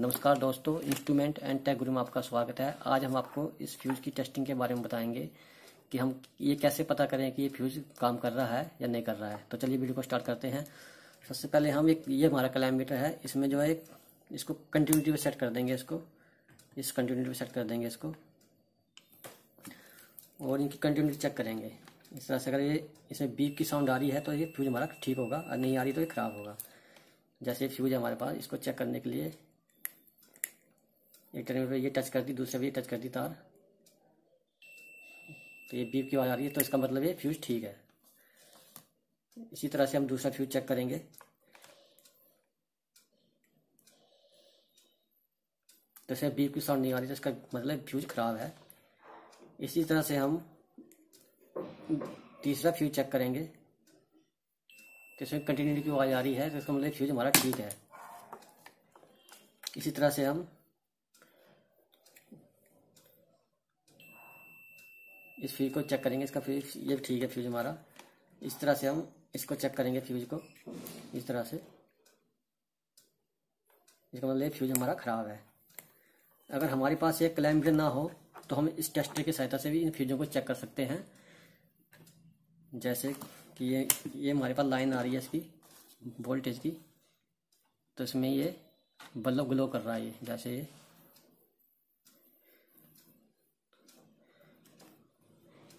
नमस्कार दोस्तों instrument and take गुरु में आपका स्वागत है आज हम आपको इस फ्यूज की टेस्टिंग के बारे में बताएंगे कि हम ये कैसे पता करें कि ये फ्यूज काम कर रहा है या नहीं कर रहा है तो चलिए वीडियो को स्टार्ट करते हैं सबसे पहले हम एक ये हमारा कलैमीटर है इसमें जो है इसको कंटिन्यूटी पर सेट कर देंगे इसको इस कंटिन्यूटी पर सेट कर देंगे इसको और इनकी कंटिन्यूटी चेक करेंगे इस तरह से अगर ये इसमें बीप की साउंड आ रही है तो ये फ्यूज हमारा ठीक होगा और नहीं आ रही तो ये खराब होगा जैसे फ्यूज है हमारे पास इसको चेक करने के लिए एक टर्मिनल पे ये टच कर दी दूसरे पे ये टच कर दी तार तो ये बीप की आवाज़ आ रही है तो इसका मतलब ये फ्यूज़ ठीक है इसी तरह से हम दूसरा फ्यूज़ चेक करेंगे तो इसमें बीप की साउंड नहीं आ रही तो इसका मतलब फ्यूज ख़राब है इसी तरह से हम तीसरा फ्यूज चेक करेंगे तो इसमें कंटिन्यूटी की आवाज़ आ रही है तो इसका मतलब फ्यूज हमारा ठीक है इसी तरह से हम इस फ्यूज को चेक करेंगे इसका फ्यूज ये ठीक है फ्यूज हमारा इस तरह से हम इसको चेक करेंगे फ्यूज को इस तरह से इसका मतलब फ्यूज हमारा खराब है अगर हमारे पास ये क्लैम्प्ड ना हो तो हम इस टेस्टर की सहायता से भी इन फ्यूजों को चेक कर सकते हैं जैसे कि ये ये हमारे पास लाइन आ रही है इसकी वोल्टेज की तो इसमें ये बल्ब ग्लो कर रहा है ये जैसे ये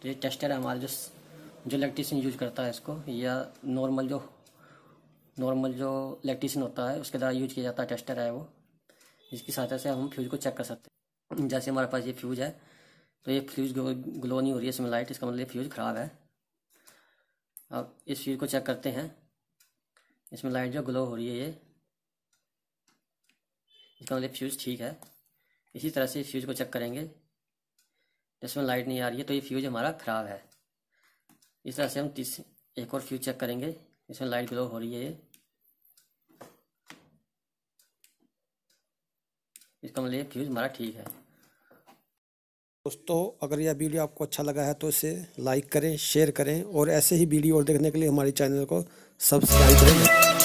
तो ये टेस्टर है हमारा जो जो इलेक्ट्रीशियन यूज करता है इसको या नॉर्मल जो नॉर्मल जो इलेक्ट्रीशियन होता है उसके द्वारा यूज किया जाता है टेस्टर है वो जिसकी सहायता से हम फ्यूज को चेक कर सकते हैं जैसे हमारे पास ये फ्यूज है तो ये फ्यूज ग्लो नहीं हो रही है इसमें लाइट इसका मतलब ये फ्यूज ख़राब है अब इस फ्यूज को चेक करते हैं इसमें लाइट जो ग्लो हो रही है ये इसका मतलब फ्यूज ठीक है इसी तरह से फ्यूज को चेक करेंगे जिसमें लाइट नहीं आ रही है तो ये फ्यूज हमारा ख़राब है इस तरह से हम तीस एक और फ्यूज चेक करेंगे इसमें लाइट ग्लो हो रही है ये इसका मतलब फ्यूज हमारा ठीक है दोस्तों अगर यह वीडियो आपको अच्छा लगा है तो इसे लाइक करें शेयर करें और ऐसे ही वीडियो और देखने के लिए हमारे चैनल को सब्सक्राइब करें